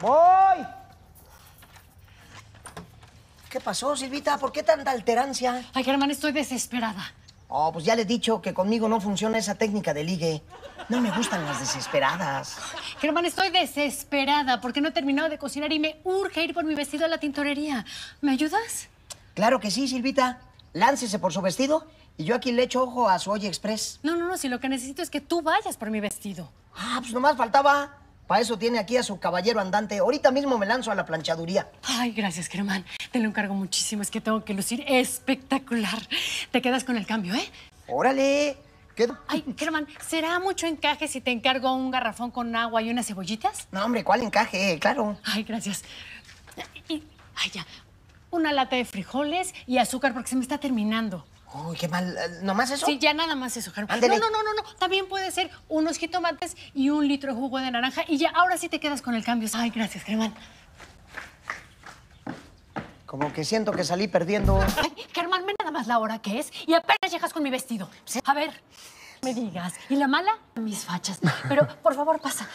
¡Voy! ¿Qué pasó, Silvita? ¿Por qué tanta alterancia? Ay, Germán, estoy desesperada. Oh, pues ya le he dicho que conmigo no funciona esa técnica de ligue. No me gustan las desesperadas. Germán, estoy desesperada porque no he terminado de cocinar y me urge ir por mi vestido a la tintorería. ¿Me ayudas? Claro que sí, Silvita. Láncese por su vestido y yo aquí le echo ojo a su Oye Express. No, no, no. Si lo que necesito es que tú vayas por mi vestido. Ah, pues nomás faltaba. Para eso tiene aquí a su caballero andante. Ahorita mismo me lanzo a la planchaduría. Ay, gracias, Germán. Te lo encargo muchísimo. Es que tengo que lucir espectacular. Te quedas con el cambio, ¿eh? ¡Órale! Ay, Germán, ¿será mucho encaje si te encargo un garrafón con agua y unas cebollitas? No, hombre, ¿cuál encaje? Claro. Ay, gracias. Y, ay, ya. Una lata de frijoles y azúcar porque se me está terminando. Uy, qué mal. Eh, ¿Nomás eso? Sí, ya nada más eso, Germán. No, no, no, no, no. También puede ser unos jitomates y un litro de jugo de naranja. Y ya, ahora sí te quedas con el cambio. Ay, gracias, Germán. Como que siento que salí perdiendo. Ay, Germán, ve nada más la hora que es y apenas llegas con mi vestido. A ver, me digas. Y la mala, mis fachas. Pero, por favor, pasa.